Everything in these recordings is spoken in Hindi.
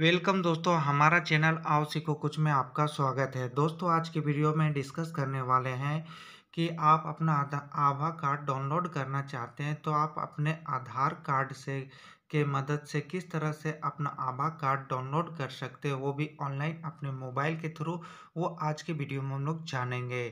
वेलकम दोस्तों हमारा चैनल आओ सीखो कुछ में आपका स्वागत है दोस्तों आज के वीडियो में डिस्कस करने वाले हैं कि आप अपना आधा आभा कार्ड डाउनलोड करना चाहते हैं तो आप अपने आधार कार्ड से के मदद से किस तरह से अपना आभा कार्ड डाउनलोड कर सकते हो वो भी ऑनलाइन अपने मोबाइल के थ्रू वो आज के वीडियो में हम लोग जानेंगे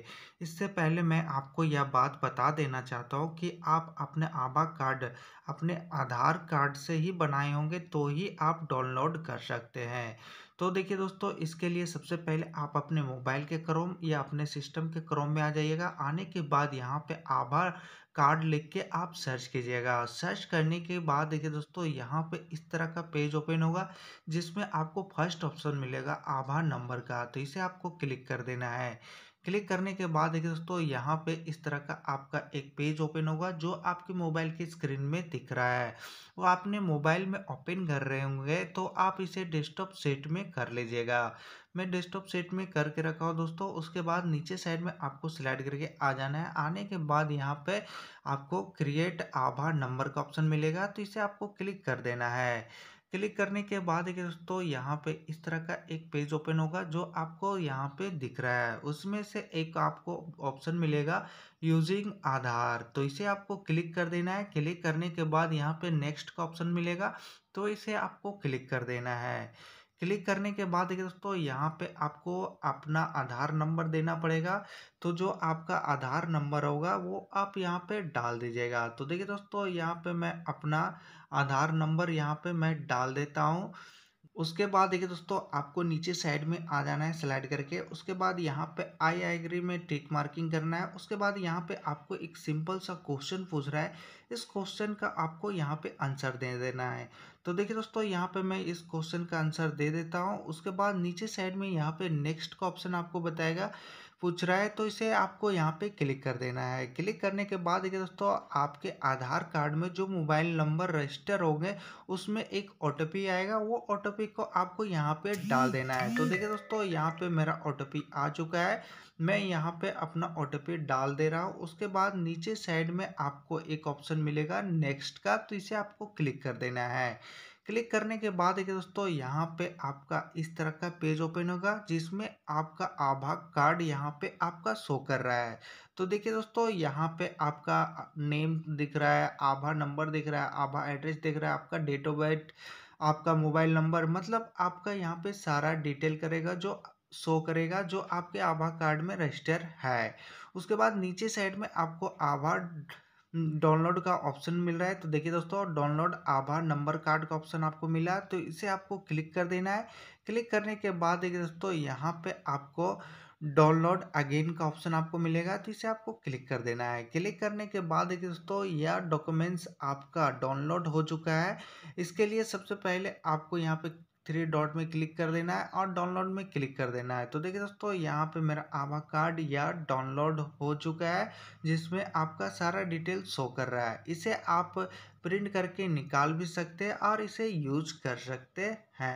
इससे पहले मैं आपको यह बात बता देना चाहता हूँ कि आप अपने आभा कार्ड अपने आधार कार्ड से ही बनाए होंगे तो ही आप डाउनलोड कर सकते हैं तो देखिए दोस्तों इसके लिए सबसे पहले आप अपने मोबाइल के क्रोम या अपने सिस्टम के क्रोम में आ जाइएगा आने के बाद यहाँ पे आभार कार्ड लिख के आप सर्च कीजिएगा सर्च करने के बाद देखिए दोस्तों यहाँ पे इस तरह का पेज ओपन होगा जिसमें आपको फर्स्ट ऑप्शन मिलेगा आभार नंबर का तो इसे आपको क्लिक कर देना है क्लिक करने के बाद देखिए दोस्तों यहाँ पे इस तरह का आपका एक पेज ओपन होगा जो आपके मोबाइल की स्क्रीन में दिख रहा है वो आपने मोबाइल में ओपन कर रहे होंगे तो आप इसे डेस्कटॉप सेट में कर लीजिएगा मैं डेस्कटॉप सेट में करके रखा हूँ दोस्तों उसके बाद नीचे साइड में आपको सिलेक्ट करके आ जाना है आने के बाद यहाँ पे आपको क्रिएट आभा नंबर का ऑप्शन मिलेगा तो इसे आपको क्लिक कर देना है क्लिक करने के बाद देखिए दोस्तों यहाँ पे इस तरह का एक पेज ओपन होगा जो आपको यहाँ पे दिख रहा है उसमें से एक आपको ऑप्शन मिलेगा यूजिंग आधार तो इसे आपको क्लिक कर देना है क्लिक करने के बाद यहाँ पे नेक्स्ट का ऑप्शन मिलेगा तो इसे आपको क्लिक कर देना है क्लिक करने के बाद देखिए दोस्तों यहाँ पे आपको अपना आधार नंबर देना पड़ेगा तो जो आपका आधार नंबर होगा वो आप यहाँ पे डाल दीजिएगा तो देखिए दोस्तों यहाँ पे मैं अपना आधार नंबर यहाँ पे मैं डाल देता हूँ उसके बाद देखिए दोस्तों आपको नीचे साइड में आ जाना है स्लाइड करके उसके बाद यहाँ पे आई एग्री में टिक मार्किंग करना है उसके बाद यहाँ पे आपको एक सिंपल सा क्वेश्चन पूछ रहा है इस क्वेश्चन का आपको यहाँ पे आंसर दे देना है तो देखिए दोस्तों यहाँ पे मैं इस क्वेश्चन का आंसर दे देता हूँ उसके बाद नीचे साइड में यहाँ पे नेक्स्ट का ऑप्शन आपको बताएगा पूछ रहा है तो इसे आपको यहाँ पे क्लिक कर देना है क्लिक करने के बाद देखिए दोस्तों आपके आधार कार्ड में जो मोबाइल नंबर रजिस्टर होंगे उसमें एक ओ आएगा वो ओ को आपको यहाँ पे डाल देना है तो देखिए दोस्तों यहाँ पे मेरा ओ आ चुका है मैं यहाँ पे अपना ओ डाल दे रहा हूँ उसके बाद नीचे साइड में आपको एक ऑप्शन मिलेगा नेक्स्ट का तो इसे आपको क्लिक कर देना है क्लिक करने के बाद देखिए दोस्तों यहाँ पे आपका इस तरह का पेज ओपन होगा जिसमें आपका आभा कार्ड यहाँ पे आपका शो कर रहा है तो देखिए दोस्तों यहाँ पे आपका नेम दिख रहा है आभा नंबर दिख रहा है आभा एड्रेस दिख रहा है आपका डेट ऑफ बर्थ आपका मोबाइल नंबर मतलब आपका यहाँ पे सारा डिटेल करेगा जो शो करेगा जो आपके आभा कार्ड में रजिस्टर है उसके बाद नीचे साइड में आपको आभा डाउनलोड का ऑप्शन मिल रहा है तो देखिए दोस्तों डाउनलोड आभार नंबर कार्ड का ऑप्शन आपको मिला तो इसे आपको क्लिक कर देना है क्लिक करने के बाद देखिए दोस्तों यहाँ पे आपको डाउनलोड अगेन का ऑप्शन आपको मिलेगा तो इसे आपको क्लिक कर देना है क्लिक करने के बाद देखिए दोस्तों यह डॉक्यूमेंट्स आपका डाउनलोड हो चुका है इसके लिए सबसे पहले आपको यहाँ पे थ्री डॉट में क्लिक कर देना है और डाउनलोड में क्लिक कर देना है तो देखिए दोस्तों यहाँ पे मेरा आवा कार्ड या डाउनलोड हो चुका है जिसमें आपका सारा डिटेल शो कर रहा है इसे आप प्रिंट करके निकाल भी सकते हैं और इसे यूज कर सकते हैं